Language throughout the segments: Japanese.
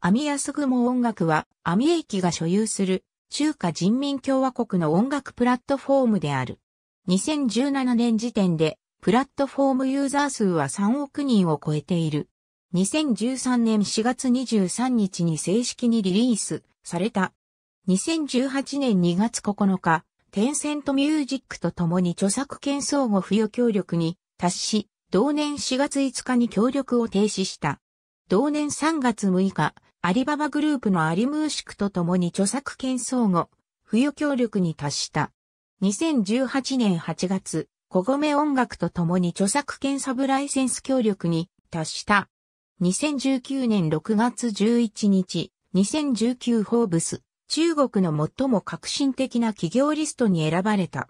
アミヤスグモ音楽は、アミエイキが所有する中華人民共和国の音楽プラットフォームである。2017年時点で、プラットフォームユーザー数は3億人を超えている。2013年4月23日に正式にリリースされた。2018年2月9日、テンセントミュージックと共に著作権相互付与協力に達し、同年4月5日に協力を停止した。同年3月6日、アリババグループのアリムーシクと共に著作権相互、付与協力に達した。2018年8月、小米音楽と共に著作権サブライセンス協力に達した。2019年6月11日、2019ホーブス、中国の最も革新的な企業リストに選ばれた。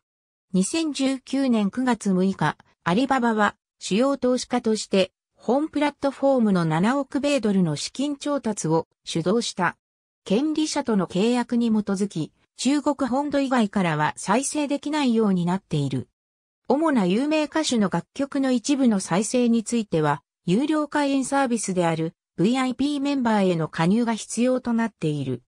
2019年9月6日、アリババは主要投資家として本プラットフォームの7億米ドルの資金調達を主導した。権利者との契約に基づき、中国本土以外からは再生できないようになっている。主な有名歌手の楽曲の一部の再生については、有料会員サービスである VIP メンバーへの加入が必要となっている。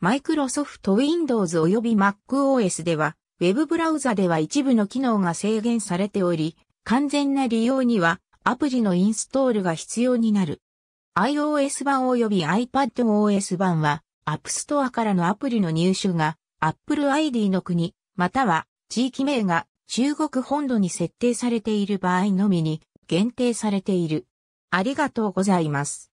マイクロソフト Windows 及び MacOS では、ウェブブラウザでは一部の機能が制限されており、完全な利用にはアプリのインストールが必要になる。iOS 版及び iPadOS 版は App Store からのアプリの入手が Apple ID の国または地域名が中国本土に設定されている場合のみに限定されている。ありがとうございます。